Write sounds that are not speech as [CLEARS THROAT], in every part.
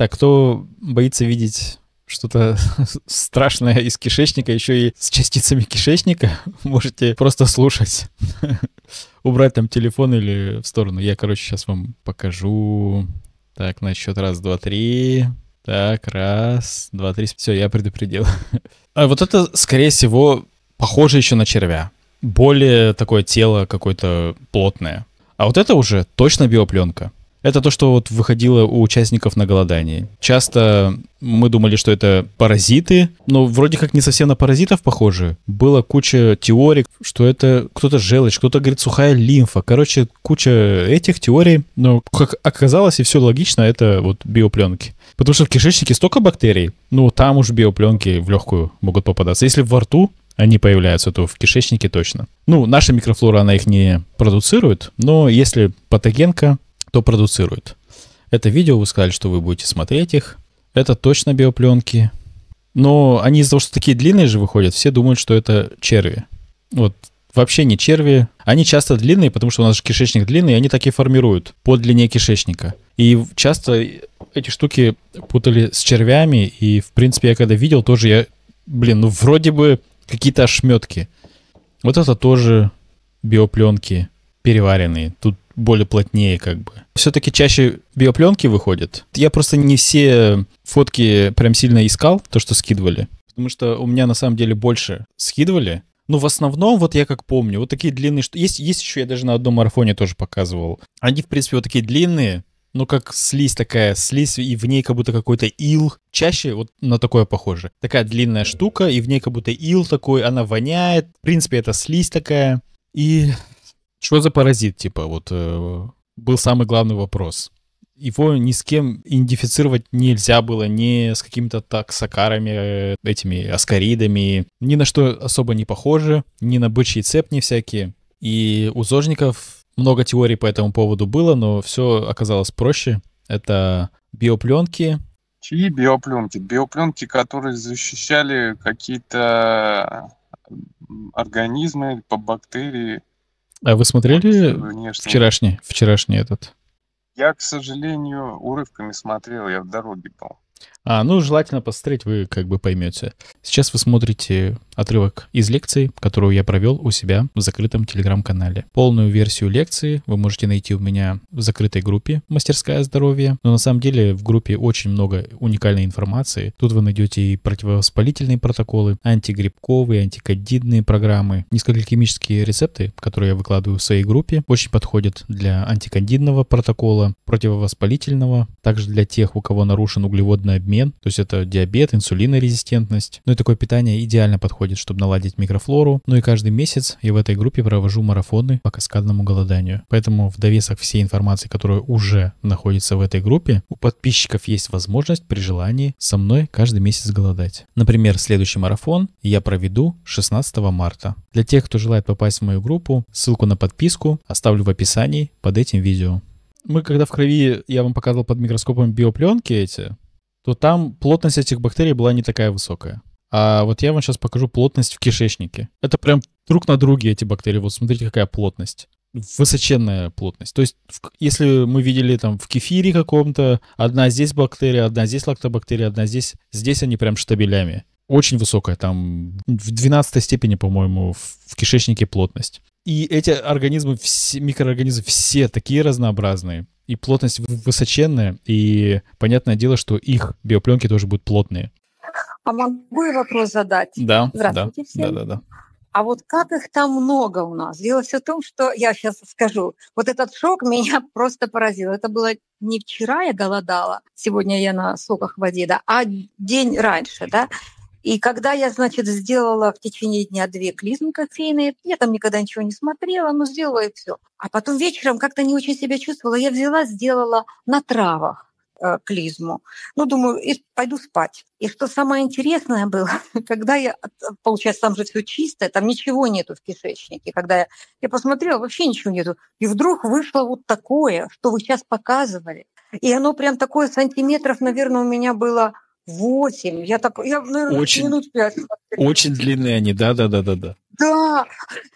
Так, кто боится видеть что-то [LAUGHS] страшное из кишечника, еще и с частицами кишечника, [LAUGHS] можете просто слушать. [LAUGHS] Убрать там телефон или в сторону. Я, короче, сейчас вам покажу. Так, на счет раз, два, три. Так, раз, два, три. Все, я предупредил. А вот это, скорее всего, похоже еще на червя. Более такое тело какое-то плотное. А вот это уже точно биопленка. Это то, что вот выходило у участников на голодании. Часто мы думали, что это паразиты, но вроде как не совсем на паразитов похоже. Была куча теорий, что это кто-то желчь, кто-то говорит сухая лимфа. Короче, куча этих теорий, но как оказалось, и все логично, это вот биопленки. Потому что в кишечнике столько бактерий, ну там уж биопленки в легкую могут попадаться. Если во рту, они появляются, то в кишечнике точно. Ну, наша микрофлора, она их не продуцирует, но если патогенка кто продуцирует. Это видео, вы сказали, что вы будете смотреть их. Это точно биопленки. Но они из-за того, что такие длинные же выходят, все думают, что это черви. Вот вообще не черви. Они часто длинные, потому что у нас же кишечник длинный, и они так и формируют по длине кишечника. И часто эти штуки путали с червями, и, в принципе, я когда видел, тоже я, блин, ну вроде бы какие-то ошметки. Вот это тоже биопленки переваренные. Тут более плотнее как бы. Все-таки чаще биопленки выходят. Я просто не все фотки прям сильно искал, то, что скидывали. Потому что у меня на самом деле больше скидывали. Ну, в основном, вот я как помню, вот такие длинные... что Есть, есть еще, я даже на одном марафоне тоже показывал. Они, в принципе, вот такие длинные, ну, как слизь такая, слизь, и в ней как будто какой-то ил. Чаще вот на такое похоже. Такая длинная штука, и в ней как будто ил такой, она воняет. В принципе, это слизь такая. И что за паразит, типа, вот э, был самый главный вопрос. Его ни с кем идентифицировать нельзя было, ни с какими-то таксакарами, э, этими аскаридами, ни на что особо не похоже, ни на бычьи цепни всякие. И у зожников много теорий по этому поводу было, но все оказалось проще. Это биопленки. Чьи биопленки? Биопленки, которые защищали какие-то организмы, по бактерии. А вы смотрели Конечно. вчерашний, вчерашний этот? Я, к сожалению, урывками смотрел, я в дороге был. А, ну, желательно посмотреть, вы как бы поймете. Сейчас вы смотрите отрывок из лекции, которую я провел у себя в закрытом телеграм-канале. Полную версию лекции вы можете найти у меня в закрытой группе «Мастерская здоровья». Но на самом деле в группе очень много уникальной информации. Тут вы найдете и противовоспалительные протоколы, антигрибковые, антикодидные программы, несколько химические рецепты, которые я выкладываю в своей группе, очень подходят для антикодидного протокола, противовоспалительного, также для тех, у кого нарушен углеводный кислородный обмен, то есть это диабет, инсулинорезистентность. Ну и такое питание идеально подходит, чтобы наладить микрофлору. Ну и каждый месяц я в этой группе провожу марафоны по каскадному голоданию. Поэтому в довесок всей информации, которая уже находится в этой группе, у подписчиков есть возможность при желании со мной каждый месяц голодать. Например, следующий марафон я проведу 16 марта. Для тех, кто желает попасть в мою группу, ссылку на подписку оставлю в описании под этим видео. Мы когда в крови, я вам показывал под микроскопом биопленки эти, то там плотность этих бактерий была не такая высокая. А вот я вам сейчас покажу плотность в кишечнике. Это прям друг на друге эти бактерии. Вот смотрите, какая плотность. Высоченная плотность. То есть, если мы видели там в кефире каком-то, одна здесь бактерия, одна здесь лактобактерия, одна здесь, здесь они прям штабелями. Очень высокая, там в 12 степени, по-моему, в, в кишечнике плотность. И эти организмы, все, микроорганизмы все такие разнообразные, и плотность высоченная, и понятное дело, что их биопленки тоже будут плотные. А могу я вопрос задать? Да, Здравствуйте да, всем. да, да, да. А вот как их там много у нас? Дело все в том, что я сейчас скажу. Вот этот шок меня [LAUGHS] просто поразил. Это было не вчера я голодала, сегодня я на соках в воде, да, а день раньше, да. И когда я, значит, сделала в течение дня две клизмы кофейные, я там никогда ничего не смотрела, но ну, сделала и все. А потом вечером как-то не очень себя чувствовала. Я взяла, сделала на травах э, клизму. Ну, думаю, и пойду спать. И что самое интересное было, [LAUGHS] когда я, э, получается, там же все чистое, там ничего нету в кишечнике. Когда я, я посмотрела, вообще ничего нету. И вдруг вышло вот такое, что вы сейчас показывали. И оно прям такое сантиметров, наверное, у меня было Восемь. Я так, я, наверное, очень, минут пять. Очень длинные они, да-да-да-да-да. Да,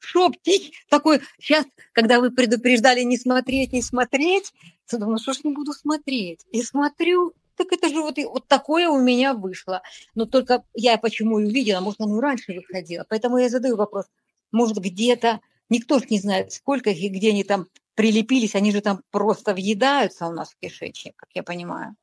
шепти такой. Сейчас, когда вы предупреждали не смотреть, не смотреть, я думаю, что ж не буду смотреть. И смотрю, так это же вот, вот такое у меня вышло. Но только я почему и увидела, может, оно раньше выходило. Поэтому я задаю вопрос. Может, где-то, никто же не знает, сколько их и где они там прилепились, они же там просто въедаются у нас в кишечник, как я понимаю.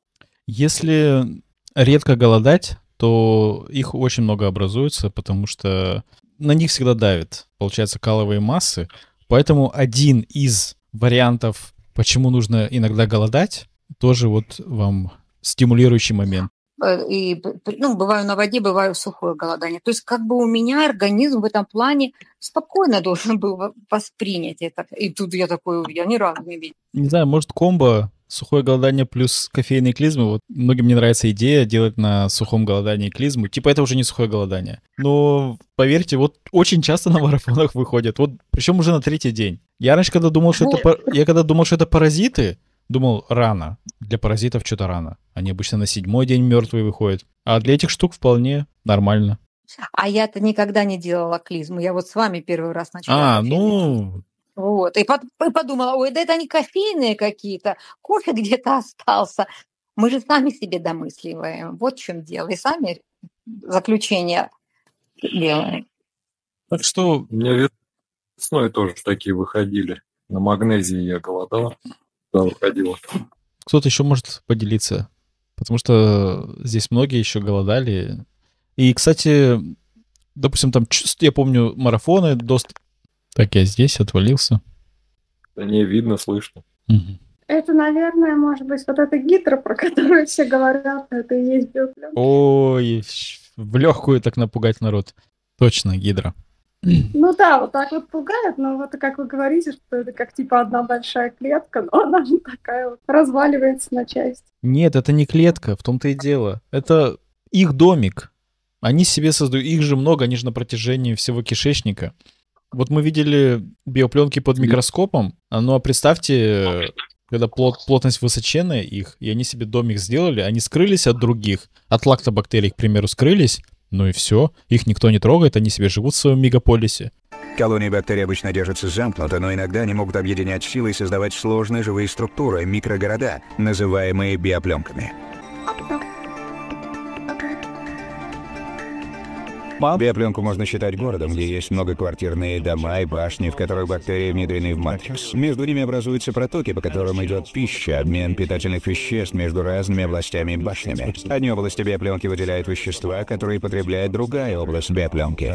Если редко голодать, то их очень много образуется, потому что на них всегда давит, получается, каловые массы. Поэтому один из вариантов, почему нужно иногда голодать, тоже вот вам стимулирующий момент. Э, и, ну, бываю на воде, бываю сухое голодание. То есть как бы у меня организм в этом плане спокойно должен был воспринять это. И тут я такой, я ни разу не видел. Не знаю, может, комбо сухое голодание плюс кофейные клизмы. Вот многим не нравится идея делать на сухом голодании клизму. Типа это уже не сухое голодание. Но поверьте, вот очень часто на марафонах выходят. Вот причем уже на третий день. Я раньше, когда думал, что это, ну, э, я когда думал, что это паразиты, думал, рано. Для паразитов что-то рано. Они обычно на седьмой день мертвые выходят. А для этих штук вполне нормально. А я-то никогда не делала клизму. Я вот с вами первый раз начала. А, ну, вот. И, под, и подумала, ой, да это они кофейные какие-то, кофе где-то остался. Мы же сами себе домысливаем. Вот в чем дело. И сами заключение делаем. Так что... У меня весной тоже такие выходили. На магнезии я голодала, да, выходила. Кто-то еще может поделиться, потому что здесь многие еще голодали. И, кстати, допустим, там, я помню, марафоны, так, я здесь отвалился. Да не, видно, слышно. Угу. Это, наверное, может быть, вот эта гидра, про которую все говорят, это и есть биоплен. Ой, в легкую так напугать народ. Точно, гидра. [CLEARS THROAT] Ну да, вот так вот пугает, но вот как вы говорите, что это как типа одна большая клетка, но она же такая вот разваливается на части. Нет, это не клетка, в том-то и дело. Это их домик. Они себе создают, их же много, они же на протяжении всего кишечника. Вот мы видели биопленки под микроскопом, а, но ну, а представьте, когда плот, плотность высоченная их, и они себе домик сделали, они скрылись от других, от лактобактерий, к примеру, скрылись, ну и все, их никто не трогает, они себе живут в своем мегаполисе. Колонии бактерий обычно держатся замкнуто, но иногда они могут объединять силы и создавать сложные живые структуры, микрогорода, называемые биопленками. Биопленку можно считать городом, где есть многоквартирные дома и башни, в которых бактерии внедрены в матрикс. Между ними образуются протоки, по которым идет пища, обмен питательных веществ между разными областями и башнями. Одни области биопленки выделяют вещества, которые потребляет другая область биопленки.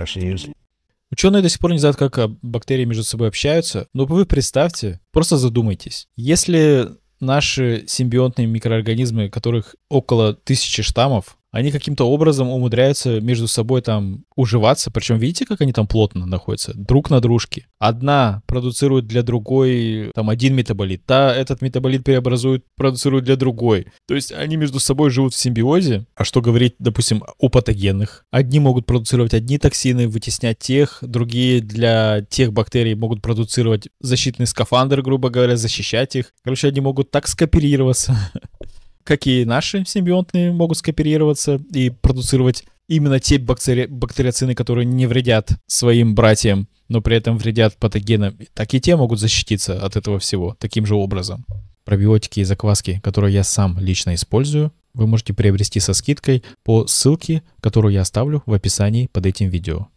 Ученые до сих пор не знают, как а, бактерии между собой общаются, но вы представьте, просто задумайтесь. Если наши симбионтные микроорганизмы, которых около тысячи штаммов, они каким-то образом умудряются между собой там уживаться. Причем видите, как они там плотно находятся, друг на дружке. Одна продуцирует для другой там один метаболит, та этот метаболит преобразует, продуцирует для другой. То есть они между собой живут в симбиозе. А что говорить, допустим, о патогенных? Одни могут продуцировать одни токсины, вытеснять тех, другие для тех бактерий могут продуцировать защитный скафандр, грубо говоря, защищать их. Короче, они могут так скооперироваться. [LAUGHS] какие наши симбионтные могут скооперироваться и продуцировать именно те бактери... бактериоцины, которые не вредят своим братьям, но при этом вредят патогенам, так и те могут защититься от этого всего таким же образом. Пробиотики и закваски, которые я сам лично использую, вы можете приобрести со скидкой по ссылке, которую я оставлю в описании под этим видео.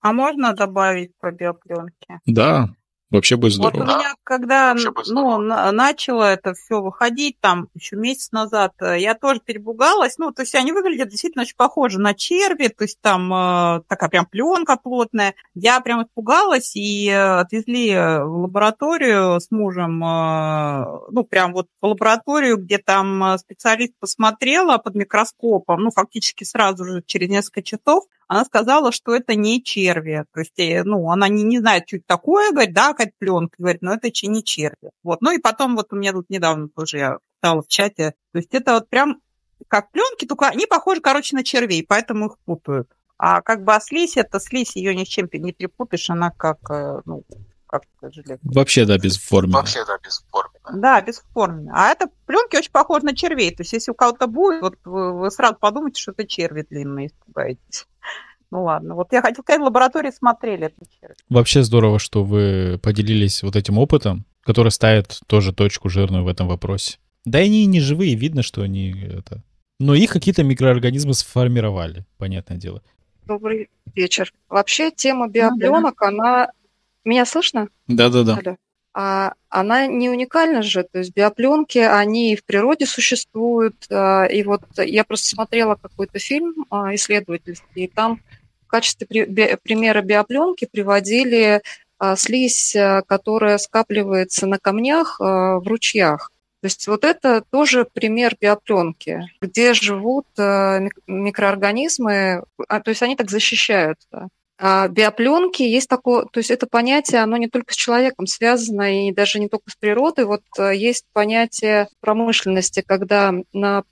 А можно добавить пробиопленки? Да, Вообще будет здорово. Вот у меня, когда ну, начало это все выходить, там еще месяц назад, э, я тоже перебугалась. Ну, то есть они выглядят действительно очень похожи на черви, то есть там э, такая прям пленка плотная. Я прям испугалась и э, отвезли э, в лабораторию с мужем, э, ну, прям вот в лабораторию, где там специалист посмотрела под микроскопом, ну, фактически сразу же через несколько часов, она сказала, что это не черви. То есть, э, ну, она не, не знает, что это такое, говорит, да, какая-то пленка, говорит, но это че не черви. Вот, ну и потом вот у меня тут недавно тоже я стала в чате. То есть это вот прям как пленки, только они похожи, короче, на червей, поэтому их путают. А как бы а слизь, это слизь, ее ни с чем не перепутаешь, она как, э, ну, как железо. Вообще, да, бесформенно. Вообще, да, бесформенно. Да, бесформенно. А это пленки очень похожи на червей. То есть, если у кого-то будет, вот вы сразу подумайте, что это черви длинные, испугаетесь. Ну ладно, вот я хотел сказать, в лаборатории смотрели это черви. Вообще здорово, что вы поделились вот этим опытом, который ставит тоже точку жирную в этом вопросе. Да и они не живые, видно, что они это... Но их какие-то микроорганизмы сформировали, понятное дело. Добрый вечер. Вообще тема биопленок, ну, да. она меня слышно? Да-да-да. А, она не уникальна же, то есть биопленки, они и в природе существуют, а, и вот я просто смотрела какой-то фильм а, исследовательский, и там в качестве примера биопленки приводили а, слизь, которая скапливается на камнях в ручьях. То есть вот это тоже пример биопленки, где живут микроорганизмы, то есть они так защищают. А биопленки есть такое, то есть это понятие, оно не только с человеком связано и даже не только с природой. Вот э, есть понятие промышленности, когда на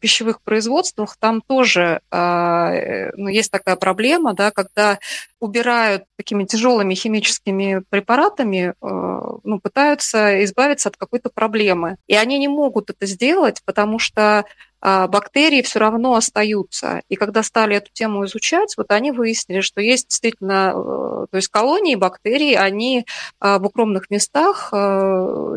пищевых производствах, там тоже а, э, ну, есть такая проблема, да, когда убирают такими тяжелыми химическими препаратами, э, ну, пытаются избавиться от какой-то проблемы. И они не могут это сделать, потому что а, бактерии все равно остаются. И когда стали эту тему изучать, вот они выяснили, что есть действительно, э, то есть колонии бактерий, они а, в укромных местах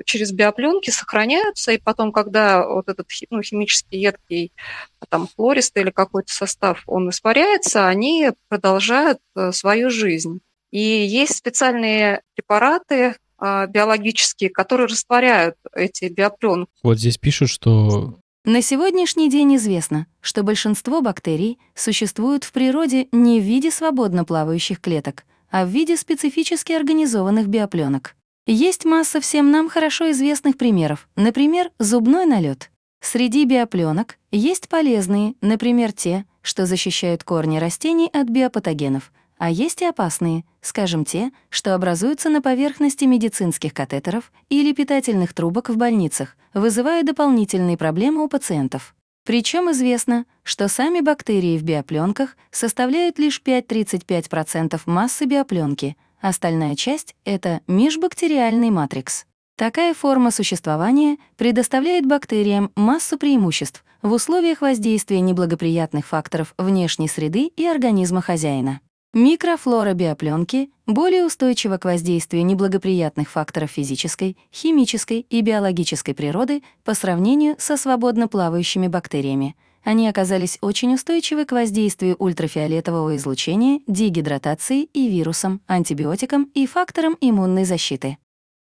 через биопленки сохраняются, и потом, когда вот этот ну, химический редкий а, там хлористый или какой-то состав, он испаряется, они продолжают э, свою жизнь. И есть специальные препараты, а, биологические, которые растворяют эти биопленки. Вот здесь пишут, что... На сегодняшний день известно, что большинство бактерий существуют в природе не в виде свободно плавающих клеток, а в виде специфически организованных биопленок. Есть масса всем нам хорошо известных примеров, например, зубной налет. Среди биопленок есть полезные, например, те, что защищают корни растений от биопатогенов, а есть и опасные, скажем, те, что образуются на поверхности медицинских катетеров или питательных трубок в больницах, вызывая дополнительные проблемы у пациентов. Причем известно, что сами бактерии в биопленках составляют лишь 5-35% массы биопленки, остальная часть — это межбактериальный матрикс. Такая форма существования предоставляет бактериям массу преимуществ в условиях воздействия неблагоприятных факторов внешней среды и организма хозяина. Микрофлора биопленки более устойчива к воздействию неблагоприятных факторов физической, химической и биологической природы по сравнению со свободно плавающими бактериями. Они оказались очень устойчивы к воздействию ультрафиолетового излучения, дегидратации и вирусам, антибиотикам и факторам иммунной защиты.